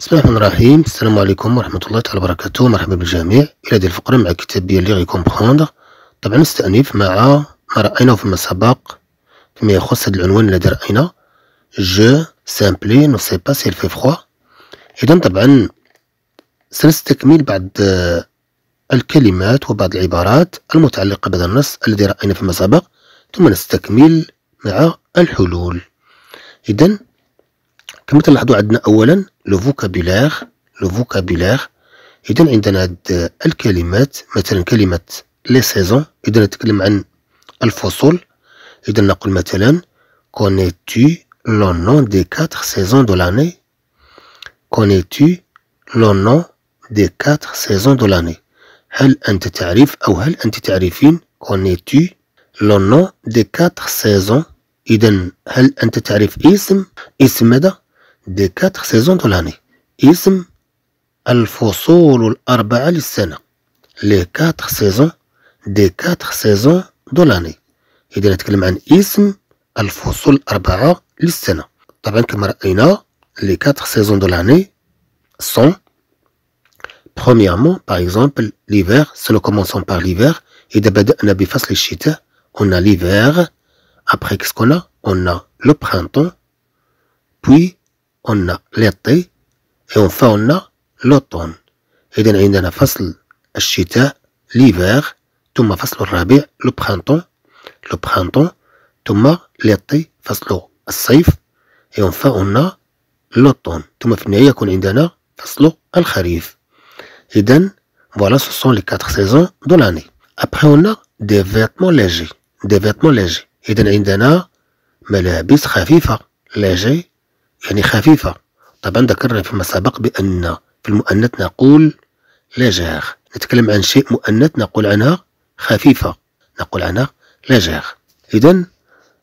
بسم الله الرحمن الرحيم السلام عليكم ورحمه الله تعالى وبركاته مرحبا بالجميع الى هذه الفقره مع ديال لي غيكومبخوندغ طبعا نستأنف مع ما رأيناه فيما سبق فيما يخص هذا العنوان الذي رأينا جو سامبلي نو سي با سيل في فخوا اذا طبعا سنستكمل بعض الكلمات وبعض العبارات المتعلقة بهذا النص الذي رأينا فيما سبق ثم نستكمل مع الحلول إذا كما تلاحظوا عندنا اولا لو فوكابولير لو فوكابولير اذا عندنا هاد الكلمات مثلا كلمه لي سيزون اذا نتكلم عن الفصول اذا نقول مثلا كوني tu le nom دي quatre سيزون دو لاني كوني connais-tu le nom دي quatre سيزون دو لاني هل أنت تعرف أو هل أنت تعرفين كوني tu le nom دي quatre سيزون إذا هل أنت تعرف اسم اسم ماذا des quatre saisons de l'année. Ism al-Fusul al al-Sana. Les quatre saisons des quatre saisons de l'année. إذا ism عن اسم الفصول الأربعة للسنة طبعا كما رأينا les quatre saisons de l'année sont. Premièrement, par exemple, l'hiver, Cela commence commençons par l'hiver. Et d'abord, on les الشتاء. On a l'hiver. Après, qu'est-ce qu'on a On a le printemps. Puis, قلنا ليطي ينفع لنا لوطون إذا عندنا فصل الشتاء ليفير ثم فصل الربيع لو برانطون لو برانطون ثم ليطي فصل الصيف ينفع لنا لوطون ثم في النهاية يكون عندنا فصل الخريف إذا فوالا سو سون لي كاتر سيزون دو لاني أبخي قلنا دي فيتمون ليجي دي فيتمون ليجي إذا عندنا ملابس خفيفة ليجي يعني خفيفة طبعا ذكرنا فيما سبق بأن في المؤنث نقول لا نتكلم عن شيء مؤنث نقول عنها خفيفة نقول عنها لا جاغ إذا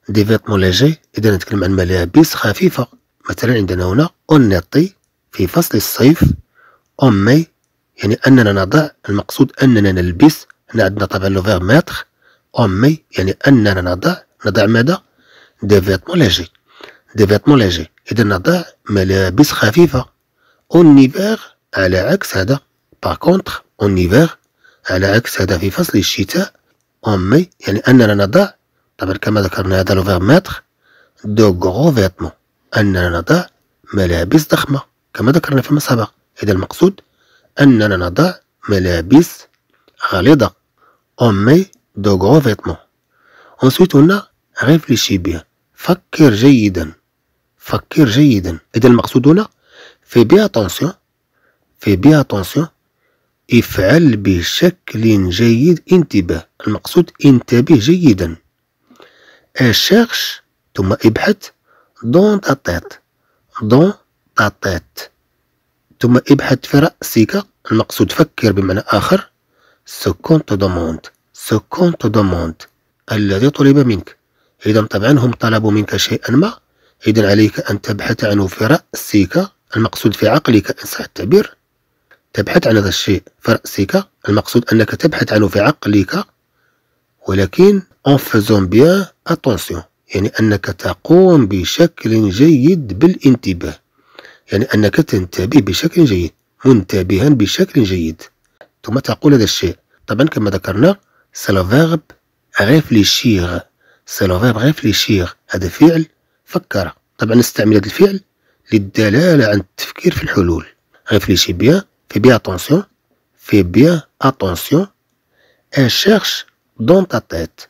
دي فيتمون لاجي إذا نتكلم عن ملابس خفيفة مثلا عندنا هنا أونيطي في فصل الصيف أمي يعني أننا نضع المقصود أننا نلبس هنا عندنا طبعا لو فيغ ماتخ أمي يعني أننا نضع نضع ماذا دي فيتمون لاجي دي فيتمون لاجي إذا نضع ملابس خفيفة اون على عكس هذا باغ كونطخ اون على عكس هذا في فصل الشتاء اون مي يعني أننا نضع طبعا كما ذكرنا هذا لو فيغ ماتخ دو غرو فيتمون أننا نضع ملابس ضخمة كما ذكرنا فيما سبق إذا المقصود أننا نضع ملابس غليظة اون مي دو غرو فيتمون Ensuite, on a réfléchi bien. جيدا فكر جيدا إذا المقصود هنا في بي اتونسيون في بي اتونسيون افعل بشكل جيد انتباه المقصود انتبه جيدا اشيرش ثم ابحث دون تاتيت دون تاتيت ثم ابحث في رأسك المقصود فكر بمعنى آخر سكون دوموند سكون دوموند الذي طلب منك إذا طبعا هم طلبوا منك شيئا ما إذا عليك أن تبحث عنه في رأسك المقصود في عقلك إن صح التعبير تبحث عن هذا الشيء في رأسك المقصود أنك تبحث عنه في عقلك ولكن en faisant bien attention يعني أنك تقوم بشكل جيد بالانتباه يعني أنك تنتبه بشكل جيد منتبها بشكل جيد ثم تقول هذا الشيء طبعا كما ذكرنا سي لو فيرب réfléchir سي لو فيرب réfléchir هذا فعل فكر طبعا نستعمل هذا الفعل للدلاله عن التفكير في الحلول ريفليشي بيان في بيان اتونسيون في بيان اتونسيون ان اشيرش دون تا تيت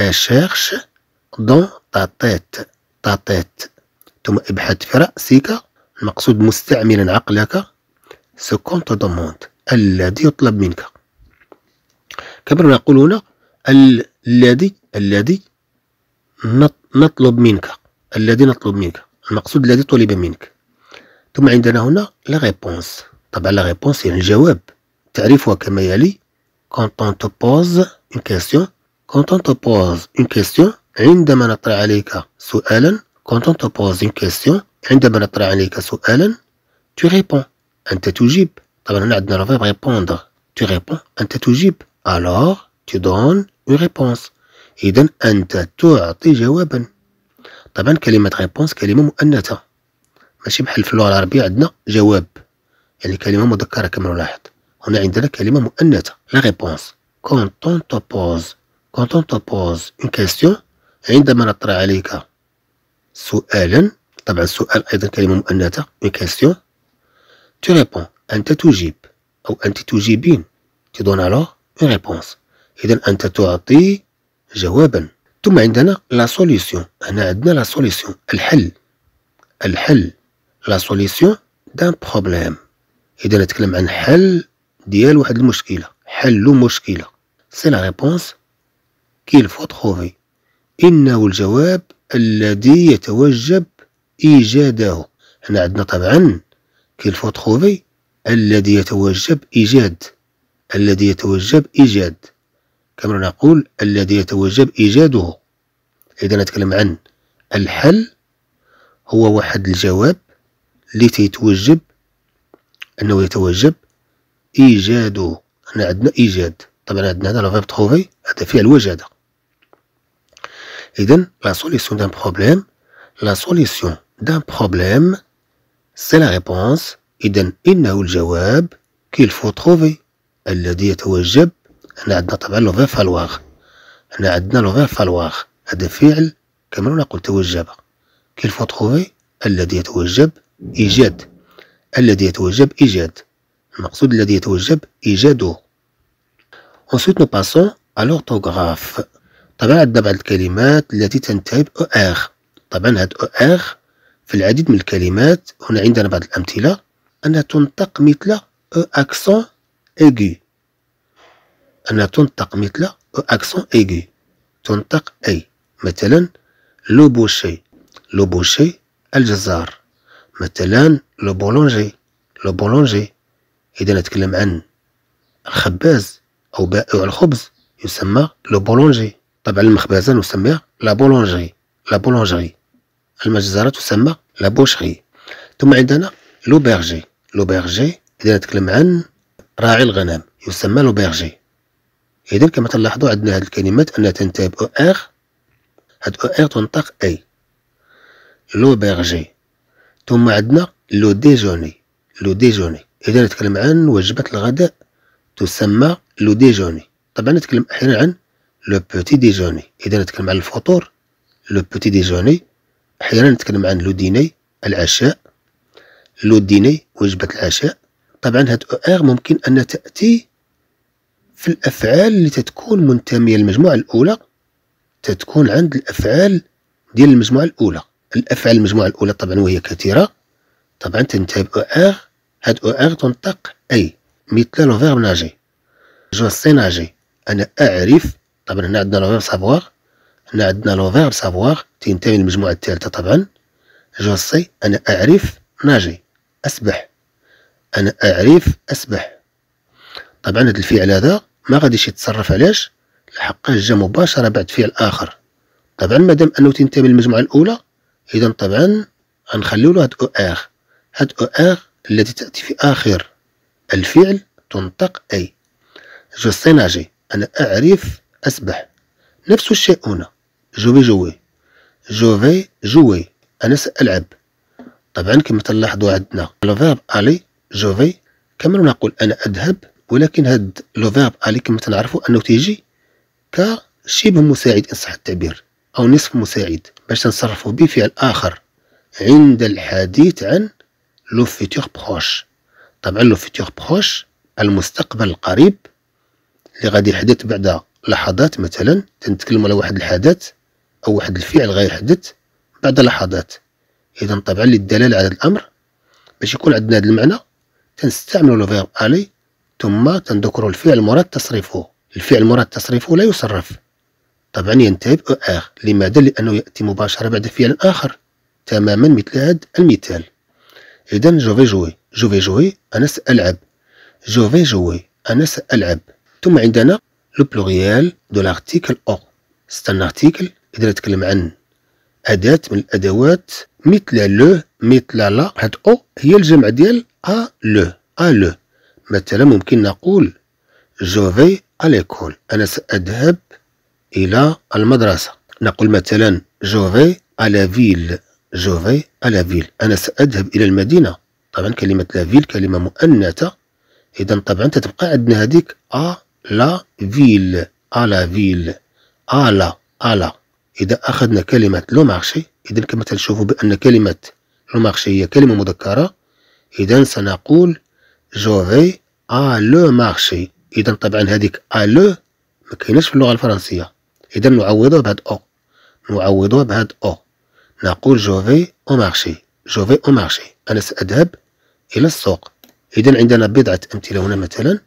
ان اشيرش دون تا تيت تا تيت ثم ابحث في راسك المقصود مستعملا عقلك سو سكونت دوموند الذي يطلب منك كما نقول هنا الذي الذي نطلب منك الذي نطلب منك المقصود الذي طلب منك ثم عندنا هنا لا ريبونس طبعا لا ريبونس يعني الجواب تعريفها كما يلي quand on te pose une question quand on te pose une question عندما نطرح عليك سؤالا quand on te pose une question عندما نطرح عليك سؤالا tu réponds أنت تجيب طبعا هنا عندنا الفيرب ريبوندر tu réponds أنت تجيب alors tu donnes une réponse إذا أنت تعطي جوابا طبعا كلمة غيبونس كلمة مؤنثة ماشي بحال في اللغة العربية عندنا جواب يعني كلمة مذكرة كما نلاحظ هنا عندنا كلمة مؤنثة لا غيبونس كونتون توبوز كونتون توبوز اون كاستيون عندما نطرح عليك سؤالا طبعا السؤال ايضا كلمة مؤنثة اون كاستيون تو ريبون انت تجيب او انت تجيبين دون الوغ اون ريبونس اذا انت تعطي جوابا ثم عندنا لا سوليسيون هنا عندنا لا سوليسيون الحل الحل لا سوليسيون دان بروبليم اذا نتكلم عن حل ديال واحد المشكله حل مشكله سي لا ريبونس كيل فو تروفي انه الجواب الذي يتوجب ايجاده هنا عندنا طبعا كيل فو تروفي الذي يتوجب ايجاد الذي يتوجب ايجاد كما نقول الذي يتوجب إيجاده إذا نتكلم عن الحل هو واحد الجواب اللي تيتوجب أنه يتوجب إيجاده حنا عندنا إيجاد طبعا عندنا هذا لافيرب تروفي هذا فعل وجد إذا لا سوليسيون دان بروبليم لا سوليسيون دان بروبليم سي لا ريبونس إذا إنه الجواب كيل فو تروفي الذي يتوجب احنا عندنا طبعا لو فان فالواغ احنا عندنا لو فان فالواغ هذا فعل كما نقول توجب كيل فو تخوفي الذي يتوجب ايجاد الذي يتوجب ايجاد المقصود الذي يتوجب ايجاده ensuite nous passons à l'orthographe طبعا عندنا بعض الكلمات التي تنتهي بأو آخ e طبعا هاد أو e آخ في العديد من الكلمات هنا عندنا بعض الأمثلة أنها تنطق مثل أو أكسون إيغي أنها تنطق مثل أكسون إيغي تنطق أي مثلا لو بوشي لو بوشي الجزار مثلا لو بولونجي لو بولونجي إذا نتكلم عن الخباز أو بائع الخبز يسمى لو بولونجي طبعا المخبزة نسميها لا بولونجي لا بولونجي المجزرة تسمى لا بوشري ثم عندنا لو بيرجي لو بيرجي إذا نتكلم عن راعي الغنم يسمى لو بيرجي اذا كما تلاحظوا عندنا هذه الكلمات انها تنتهي او ار هاد او ار تنطق اي لو بيرجي ثم عندنا لو ديجوني لو ديجوني اذا نتكلم عن وجبه الغداء تسمى لو ديجوني طبعا نتكلم احيانا عن لو بوتي ديجوني اذا نتكلم عن الفطور لو بوتي ديجوني احيانا نتكلم عن لو ديني العشاء لو ديني وجبه العشاء طبعا هاد او ار ممكن ان تاتي في الافعال اللي تتكون منتميه للمجموعه الاولى تتكون عند الافعال ديال المجموعه الاولى الافعال المجموعه الاولى طبعا وهي كثيره طبعا تنتهي او ار هاد او ار تنطق اي مثل لو فيرب ناجي جو سي ناجي انا اعرف طبعا هنا عندنا لو فيرب سافوار هنا عندنا لو فيرب سافوار تنتمي للمجموعه الثالثه طبعا جو سي انا اعرف ناجي اسبح انا اعرف اسبح طبعا هذا الفعل هذا ما غاديش يتصرف علاش لحقاش جا مباشره بعد فيه الاخر طبعا مادام انه تنتمي للمجموعه الاولى اذا طبعا غنخليو له هاد او اخ هاد او اخ التي تاتي في اخر الفعل تنطق اي جو سيناجي انا اعرف اسبح نفس الشيء هنا جو في جوي جو في جوي انا سالعب طبعا كما تلاحظوا عندنا الفيرب الي جو في كما نقول انا اذهب ولكن هاد لو فيرب الي كما تنعرفوا انه تيجي كشبه مساعد ان صح التعبير او نصف مساعد باش تنصرفوا به فعل اخر عند الحديث عن لو فيتور بروش طبعا لو فيتور بروش المستقبل القريب اللي غادي يحدث بعد لحظات مثلا تنتكلم على واحد الحدث او واحد الفعل يحدث بعد لحظات اذا طبعا للدلاله على الامر باش يكون عندنا هذا المعنى تنستعملوا لو فيرب الي ثم تذكر الفعل المراد تصريفه الفعل المراد تصريفه لا يصرف طبعا ينتهي او اخ لماذا لانه ياتي مباشره بعد فعل اخر تماما مثل هذا المثال اذا جو في جوي جو في جوي انا سالعب جو في جوي انا سالعب ثم عندنا لو بلوريال دو لارتيكل او ست ان ارتيكل يقدر نتكلم عن اداه من الادوات مثل لو مثل لا هاد او هي الجمع ديال ا لو ا لو مثلا ممكن نقول جوفي اليكول أنا سأذهب إلى المدرسة نقول مثلا جوفي في ألا فيل جوفي في ألا فيل أنا سأذهب إلى المدينة طبعا كلمة لا فيل كلمة مؤنثة إذا طبعا تتبقى عندنا هذيك أ لا فيل ألا فيل ألا ألا إذا أخذنا كلمة لو مارشي إذا كما تشوفوا بأن كلمة لو مارشي هي كلمة مذكرة إذا سنقول ا لو مارشي اذا طبعا هذيك لو ما كاينش في اللغه الفرنسيه اذا نعوضه بهاد او نعوضه بهاد او نقول جوفي او مارشي جوفي او مارشي انا ساذهب الى السوق اذا عندنا بضعه امثله هنا مثلا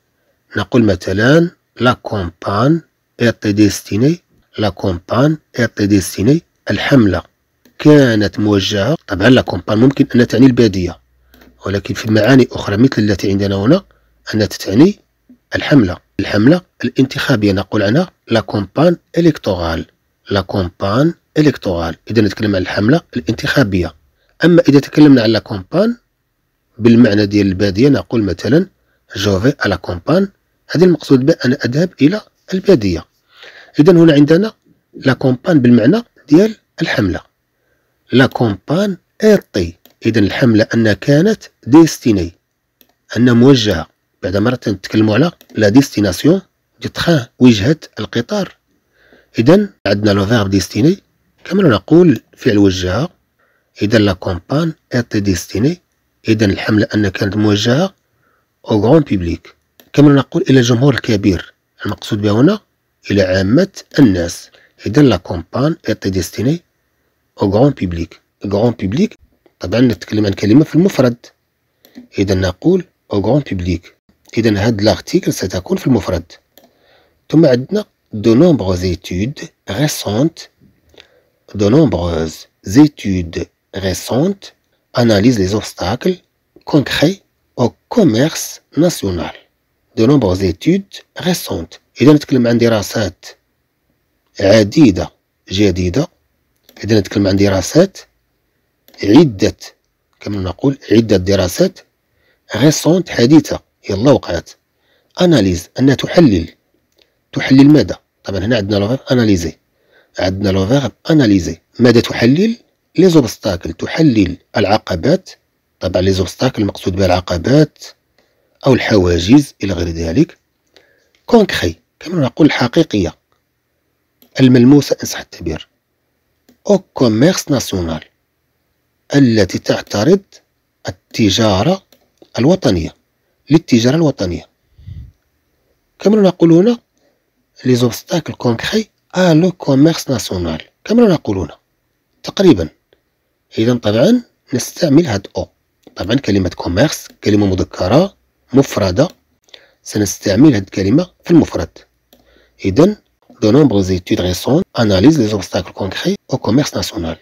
نقول مثلا لا كومبان ايتي ديستيني لا كومبان ايتي ديستيني الحمله كانت موجهه طبعا لا كومبان ممكن ان تعني الباديه ولكن في معاني أخرى مثل التي عندنا هنا أنها تعني الحملة الحملة الانتخابية نقول عنها لا كومبان إلكتورال لا كومبان إلكتورال إذا نتكلم عن الحملة الانتخابية أما إذا تكلمنا على لا كومبان بالمعنى ديال البادية نقول مثلا جوفي على كومبان هذا المقصود به أنا أذهب إلى البادية إذا هنا عندنا لا كومبان بالمعنى ديال الحملة لا كومبان إيطي اذا الحمله ان كانت ديستيني ان موجهه بعد مره نتكلموا على لا ديستيناسيون دي تخان وجهه القطار اذا عندنا لو فيرب ديستيني كما نقول فعل وجهة اذا لا كومبان إيتي ديستيني اذا الحمله ان كانت موجهه او غون بيبليك كما نقول الى الجمهور الكبير المقصود بها هنا الى عامه الناس اذا لا كومبان إيتي ديستيني او غون بيبليك غون بيبليك طبعا نتكلم عن كلمة في المفرد إذا نقول أو غون بيبليك إذا هاد لارتيكل ستكون في المفرد ثم عندنا دو نومبروز إتود غيسونت دو نومبروز إتود غيسونت أناليز لي زوبستاكل كونكخي أو كوميرس ناسيونال دو نومبروز إتود غيسونت إذا نتكلم عن دراسات عديدة جديدة إذا نتكلم عن دراسات عدة كما نقول عدة دراسات ريسونت حديثة يلا وقعت أناليز أن تحلل تحلل ماذا طبعا هنا عندنا لو أناليزي عندنا لو فيرب أناليزي ماذا تحلل لي زوبستاكل تحلل العقبات طبعا لي زوبستاكل مقصود بها العقبات أو الحواجز إلى غير ذلك كونكري كما نقول الحقيقية الملموسة إن صح التعبير أو كوميرس ناسيونال التي تعترض التجارة الوطنية للتجارة الوطنية كما نقول هنا لي زوبستاكل كونكري ا لو كوميرس ناسيونال كما نقول هنا تقريبا اذا طبعا نستعمل هاد او طبعا كلمة كوميرس كلمة مذكرة مفردة سنستعمل هاد الكلمة في المفرد إذا دو نومبغ زيتود غيسون اناليز لي زوبستاكل كونكري او كوميرس ناسيونال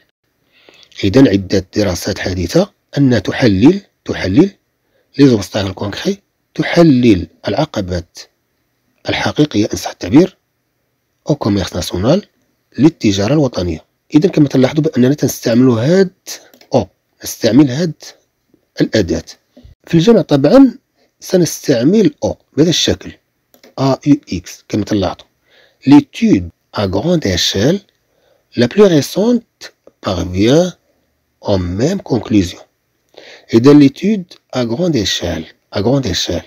إذا عدة دراسات حديثة أن تحلل تحلل ليزوبستاكل كونكخي تحلل العقبات الحقيقية إن صح التعبير أو كوميرس ناسيونال للتجارة الوطنية إذا كما تلاحظوا بأننا تنستعمل هاد أو نستعمل هاد الأداة في الجمع طبعا سنستعمل أو بهذا الشكل A U X كما تلاحظوا l'étude à grande échelle la plus récente parvient en même conclusion Et إذا l'étude à grande échelle à grande échelle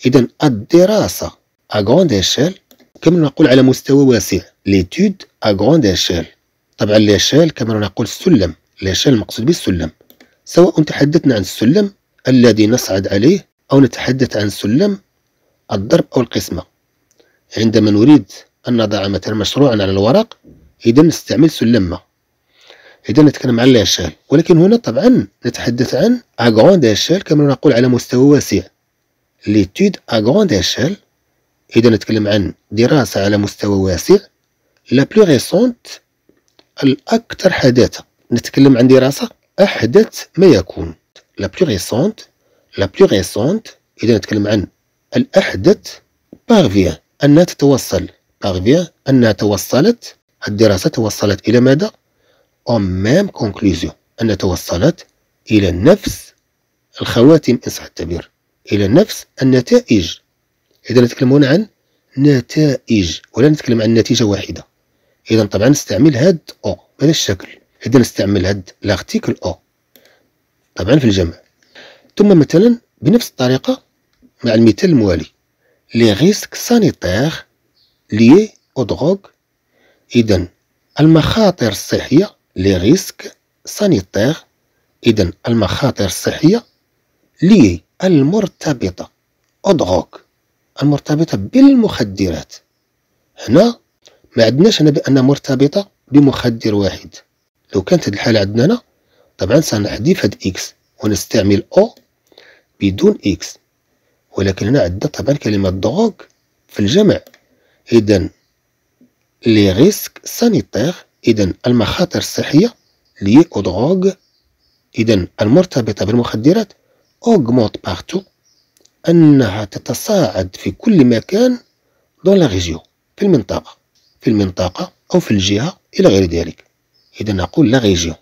Et إذا الدراسة à grande échelle comme on l'a نقول على مستوى واسع l'étude à grande échelle طبعا l'échelle كما نقول السلم l'échelle المقصود به السلم سواء تحدثنا عن السلم الذي نصعد عليه أو نتحدث عن سلم الضرب أو القسمة عندما نريد أن نضع مثلا مشروعا على الورق إذا نستعمل سلمة إذا نتكلم عن ليشيل ولكن هنا طبعا نتحدث عن أغروند إرشال كما نقول على مستوى واسع ليتود أغروند إرشال إذا نتكلم عن دراسة على مستوى واسع لا بلو ريسونت الأكثر حداثة نتكلم عن دراسة أحدث ما يكون لا بلو ريسونت لا بلو ريسونت إذا نتكلم عن الأحدث باغفيا أنها تتوصل باغفيا أنها توصلت الدراسة توصلت إلى ماذا؟ اون ميم كونكلوزيون أن توصلت إلى نفس الخواتم إن صح التعبير إلى نفس النتائج إذا نتكلم هنا عن نتائج ولا نتكلم عن نتيجة واحدة إذا طبعا نستعمل هاد أو بهذا الشكل إذا نستعمل هاد لارتيكل أو طبعا في الجمع ثم مثلا بنفس الطريقة مع المثال الموالي لي ريسك سانيتير لي أو دروغ إذا المخاطر الصحية لي ريسك سانيتير إذن المخاطر الصحية لي المرتبطة أدغوك المرتبطة بالمخدرات هنا ما عندناش هنا بأن مرتبطة بمخدر واحد لو كانت هذه الحالة عندنا هنا طبعا سنحذف هاد إكس ونستعمل أو بدون إكس ولكن هنا عندنا طبعا كلمة دغوك في الجمع إذا لي ريسك سانيتير إذا المخاطر الصحية أو دروغ إذا المرتبطة بالمخدرات أوغمونت بارتو أنها تتصاعد في كل مكان دون لا ريجيون في المنطقة في المنطقة أو في الجهة إلى غير ذلك إذا نقول لا ريجيون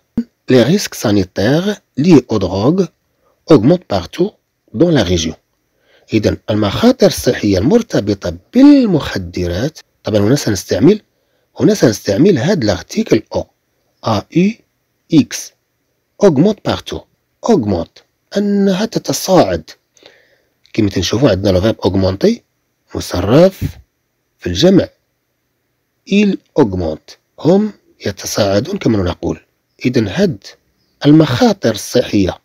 لي ريسك سانيتيغ لي أو دروغ أوغمونت بارتو دون لا ريجيون إذا المخاطر الصحية المرتبطة بالمخدرات طبعا هنا سنستعمل هنا سنستعمل هاد لارتيكل او ا اي اكس اوغمونت بارتو اوغمونت انها تتصاعد كما تنشوفوا عندنا لو فيرب اوغمونتي مصرف في الجمع il اوغمونت هم يتصاعدون كما نقول اذا هاد المخاطر الصحيه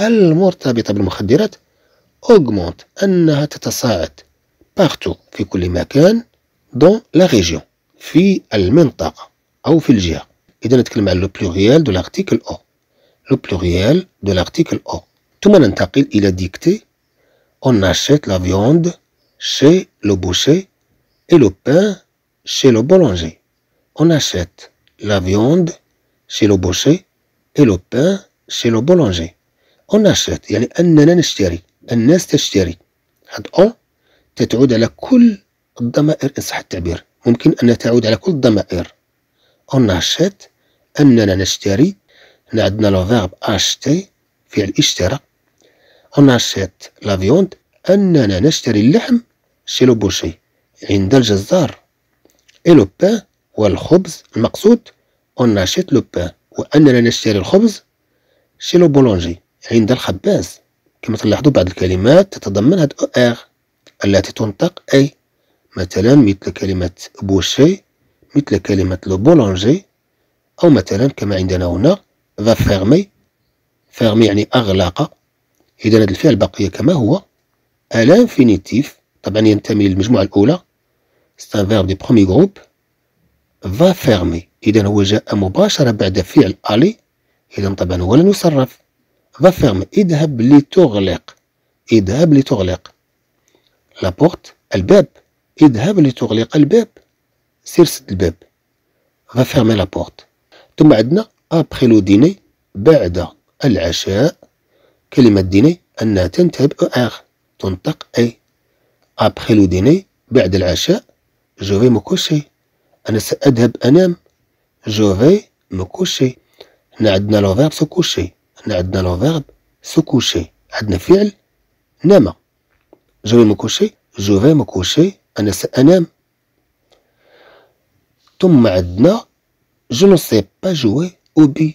المرتبطه بالمخدرات اوغمونت انها تتصاعد بارتو في كل مكان دون لا ريجيون في المنطقة أو في الجهة إذا نتكلم عن لو بلوريال دو لارتيكل أو لو بلوريال دو لارتيكل أو ثم ننتقل إلى ديكتي أون أشيت لا فيوند شي لو بوشي إي لو بان شي لو بولونجي أون أشيت لا فيوند شي لو بوشي إي لو بان شي لو بولونجي أون أشيت يعني أننا نشتري الناس تشتري هاد أون تتعود على كل الضمائر إن صح التعبير ممكن أن تعود على كل الضمائر أون أشيت أننا نشتري هنا عندنا لو فيرب أشتي فعل اشترى أون أشيت لا فيوند أننا نشتري اللحم شي لو بوشي عند الجزار إي لو بان والخبز المقصود أون أشيت لو بان وأننا نشتري الخبز شي لو بولونجي عند الخباز كما تلاحظوا بعض الكلمات تتضمن هاد أو آر التي تنطق أي مثلا مثل كلمة بوشي مثل كلمة لو أو مثلا كما عندنا هنا ذا فيرمي فيرمي يعني أغلاق إذا هذا الفعل بقي كما هو الانفينيتيف طبعا ينتمي للمجموعة الأولى سي ان فيرب دي برومي جروب فا فيرمي إذا هو جاء مباشرة بعد فعل ألي إذا طبعا هو لن يصرف فا فيرمي اذهب لتغلق اذهب لتغلق لابورت الباب اذهب لتغلق الباب سير سد الباب لا بورت ثم عندنا ابخي لو ديني بعد العشاء كلمة ديني أنها تنتهي او آخ تنطق أي أبخي لو ديني بعد العشاء جو في مكوشي أنا سأذهب أنام جو في مكوشي هنا عندنا لو فيرب سكوشي هنا عندنا لو فيرب سكوشي عندنا فعل نام جو في مكوشي جو في مكوشي أنا سأنام ثم عندنا جو نو سي با جوي أو بي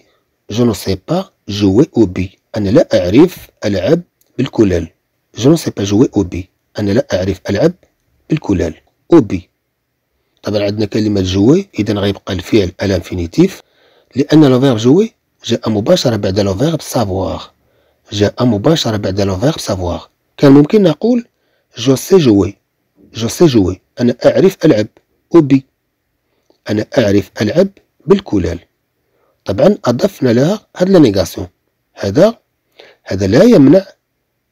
جو نو سي با جوي أو بي أنا لا أعرف ألعب بالكلال جو نو سي با جوي أو بي أنا لا أعرف ألعب بالكلال أو بي طبعا عندنا كلمة جوي إذا غيبقى الفعل الانفينيتيف لأن لو فيرب جوي جاء مباشرة بعد لو فيرب سافوار جاء مباشرة بعد لو فيرب سافوار كان ممكن نقول جو سي جوي جو سي جوي أنا أعرف ألعب أوبي أنا أعرف ألعب بالكلال طبعا أضفنا لها هاد لا نيغاسيون هذا هذا لا يمنع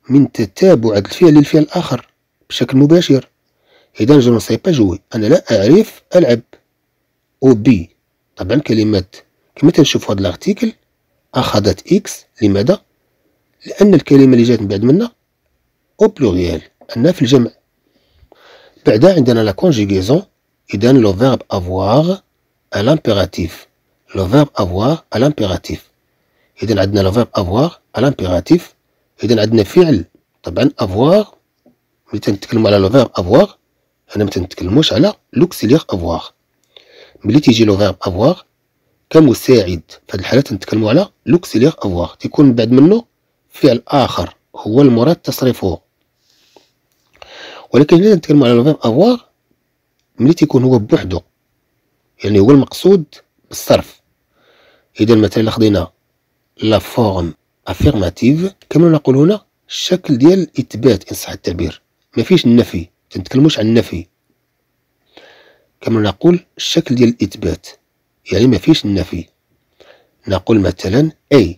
من تتابع الفعل للفعل الآخر بشكل مباشر إذا جو سي با جوي أنا لا أعرف ألعب أوبي طبعا كلمات كما تنشوف هاد الارتيكل أخذت إكس لماذا؟ لأن الكلمة اللي جات من بعد منا أو بلوريال أنها في الجمع بعدا عندنا لا كونجيغيزون اذا لو فيرب افوار لامبيراتيف لو فيرب افوار لامبيراتيف اذا عندنا لو فيرب افوار لامبيراتيف اذا عندنا فعل طبعا افوار ملي تنتكلموا على لو فيرب افوار انا ما تنتكلموش على لوكسيليغ افوار ملي تيجي لو فيرب افوار كمساعد في هذه الحاله تنتكلموا على لوكسيليغ افوار تيكون بعد منه فعل اخر هو المراد تصريفه ولكن هنا نتكلموا على لو افوار ملي تيكون هو بوحدو يعني هو المقصود بالصرف اذا مثلا خدينا لا فورم افيرماتيف كما نقول هنا الشكل ديال الاثبات ان صح التعبير ما فيش النفي تنتكلموش عن النفي كما نقول الشكل ديال الاثبات يعني ما فيش النفي نقول مثلا اي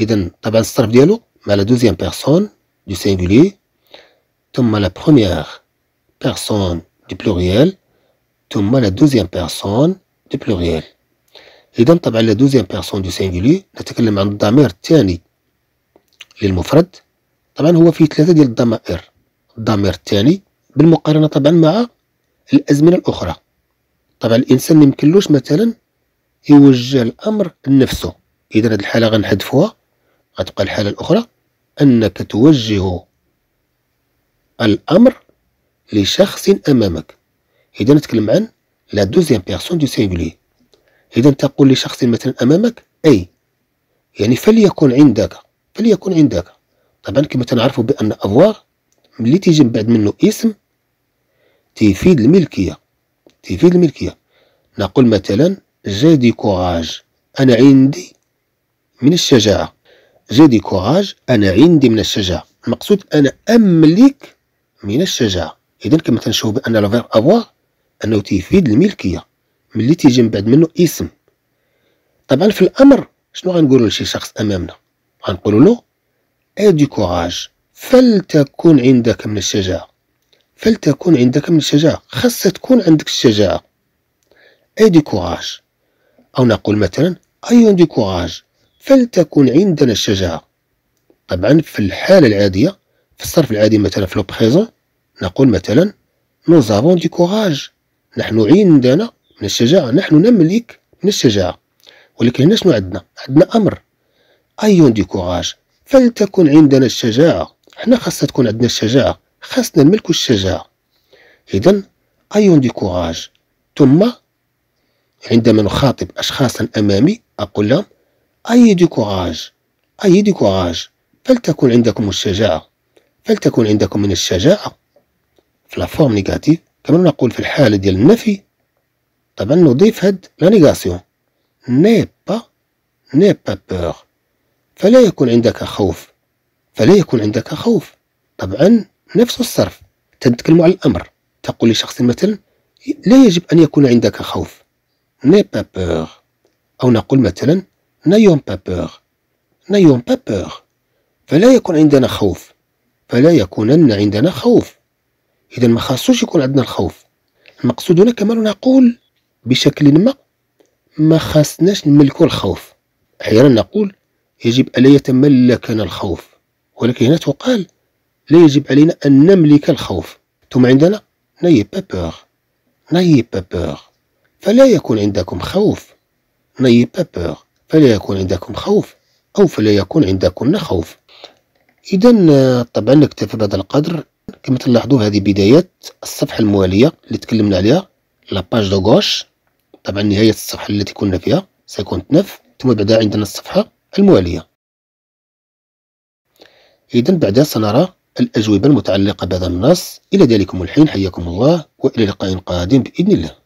اذا طبعا الصرف ديالو مع لا دوزيام بيرسون دو سينغولي ثم لا بروميير بيرسون دي بلوريال ثم لا دوزيام بيرسون دي بلوريال إذا طبعا لا دوزيام بيرسون دو سينغولي نتكلم عن الضمير الثاني للمفرد طبعا هو فيه ثلاثة ديال الضمائر الضمير الثاني بالمقارنة طبعا مع الأزمنة الأخرى طبعا الإنسان يمكنلوش مثلا يوجه الأمر لنفسه إذا هاد الحالة غنحذفوها غتبقى الحالة الأخرى أنك توجه الأمر لشخص أمامك إذا نتكلم عن لا دوزيام بيرسون دو سينغولي إذا تقول لشخص مثلا أمامك أي يعني فليكن عندك فليكن عندك طبعا كما تنعرفوا بأن أفواغ ملي تيجي من بعد منه اسم تيفيد الملكية تيفيد الملكية نقول مثلا جي دي كوراج أنا عندي من الشجاعة جي دي كوراج أنا عندي من الشجاعة المقصود أنا أملك من الشجاعه اذا كما تنشوف بان لو فيرب افوار انه تيفيد الملكيه ملي تيجي من بعد منه اسم طبعا في الامر شنو غنقولو لشي شخص امامنا غنقولو له اي دي كوراج فلتكن عندك من الشجاعه فلتكن عندك من الشجاعه خاص تكون عندك الشجاعه اي دي كوراج او نقول مثلا ايون دي كوراج فلتكن عندنا الشجاعه طبعا في الحاله العاديه في الصرف العادي مثلا في لو بريزون نقول مثلا نو زافون دي كوراج نحن عين عندنا من الشجاعة نحن نملك من الشجاعة ولكن هنا شنو عندنا عندنا أمر أيون دي كوراج فلتكن عندنا الشجاعة حنا خاصها تكون عندنا الشجاعة خاصنا نملكو الشجاعة إذا أيون دي كوراج ثم عندما نخاطب أشخاصا أمامي أقول لهم أي دي كوراج أي دي كوراج فلتكن عندكم الشجاعة فلتكن عندكم من الشجاعة في لافورم نيجاتيف كما نقول في الحالة ديال النفي طبعا نضيف هاد لا نيغاسيون ني با ني با بور فلا يكون عندك خوف فلا يكون عندك خوف طبعا نفس الصرف تتكلم على الأمر تقول لشخص مثلا لا يجب أن يكون عندك خوف ني با بور أو نقول مثلا نايون با بور نايون با بور فلا يكون عندنا خوف فلا يكونن عندنا خوف إذا ما خاصوش يكون عندنا الخوف المقصود هنا كما نقول بشكل ما ما خاصناش نملكوا الخوف أحيانا يعني نقول يجب ألا يتملكنا الخوف ولكن هنا تقال لا يجب علينا أن نملك الخوف ثم عندنا نايي با بور نايي با بور فلا يكون عندكم خوف نايي با بور فلا يكون عندكم خوف أو فلا يكون عندكن خوف إذا طبعا نكتفي بهذا القدر كما تلاحظوا هذه بدايه الصفحه المواليه اللي تكلمنا عليها لاباج دو غوش طبعا نهايه الصفحه التي كنا فيها سيكون تنف ثم بعدها عندنا الصفحه المواليه اذا بعدها سنرى الاجوبه المتعلقه بهذا النص الى ذلك الحين حياكم الله والى لقاء قادم باذن الله